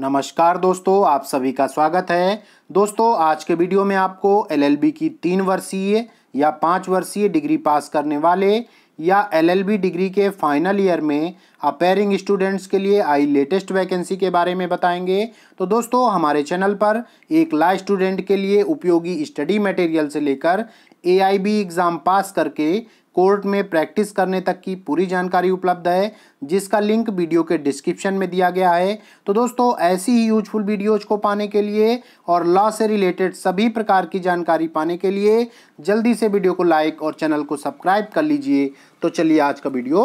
नमस्कार दोस्तों आप सभी का स्वागत है दोस्तों आज के वीडियो में आपको एलएलबी की तीन वर्षीय या पाँच वर्षीय डिग्री पास करने वाले या एलएलबी डिग्री के फाइनल ईयर में अपेयरिंग स्टूडेंट्स के लिए आई लेटेस्ट वैकेंसी के बारे में बताएंगे तो दोस्तों हमारे चैनल पर एक ला स्टूडेंट के लिए उपयोगी स्टडी मटेरियल से लेकर ए एग्ज़ाम पास करके कोर्ट में प्रैक्टिस करने तक की पूरी जानकारी उपलब्ध है जिसका लिंक वीडियो के डिस्क्रिप्शन में दिया गया है तो दोस्तों ऐसी ही यूजफुल वीडियोज को पाने के लिए और लॉ से रिलेटेड सभी प्रकार की जानकारी पाने के लिए जल्दी से वीडियो को लाइक और चैनल को सब्सक्राइब कर लीजिए तो चलिए आज का वीडियो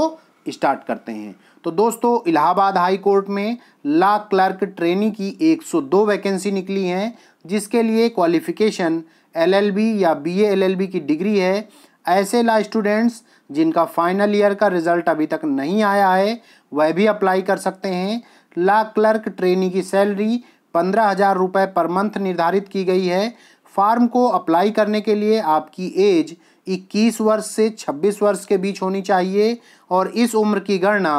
स्टार्ट करते हैं तो दोस्तों इलाहाबाद हाई कोर्ट में ला क्लर्क ट्रेनी की 102 वैकेंसी निकली हैं जिसके लिए क्वालिफिकेशन एलएलबी या बीए एलएलबी की डिग्री है ऐसे ला स्टूडेंट्स जिनका फाइनल ईयर का रिजल्ट अभी तक नहीं आया है वह भी अप्लाई कर सकते हैं ला क्लर्क ट्रेनी की सैलरी पंद्रह हज़ार रुपये पर मंथ निर्धारित की गई है फार्म को अप्लाई करने के लिए आपकी एज 21 वर्ष से 26 वर्ष के बीच होनी चाहिए और इस उम्र की गणना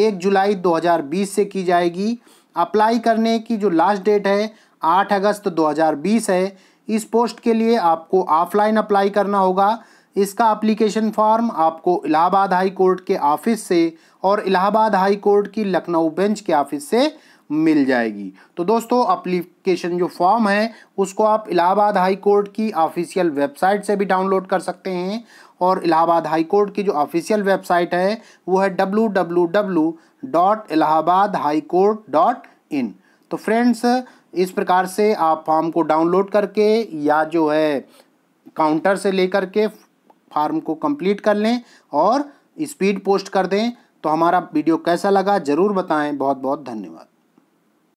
1 जुलाई 2020 से की जाएगी अप्लाई करने की जो लास्ट डेट है 8 अगस्त 2020 है इस पोस्ट के लिए आपको ऑफलाइन अप्लाई करना होगा इसका एप्लीकेशन फॉर्म आपको इलाहाबाद हाई कोर्ट के ऑफिस से और इलाहाबाद हाई कोर्ट की लखनऊ बेंच के ऑफिस से मिल जाएगी तो दोस्तों अप्लीकेशन जो फॉर्म है उसको आप इलाहाबाद हाई कोर्ट की ऑफिशियल वेबसाइट से भी डाउनलोड कर सकते हैं और इलाहाबाद हाई कोर्ट की जो ऑफिशियल वेबसाइट है वो है W W W dot Allahabad high court dot in तो फ्रेंड्स इस प्रकार से आप फॉर्म को डाउनलोड करके या जो है काउंटर से लेकर के फार्म को कंप्लीट कर लें और स्पीड पोस्ट कर दें तो हमारा वीडियो कैसा लगा ज़रूर बताएं बहुत बहुत धन्यवाद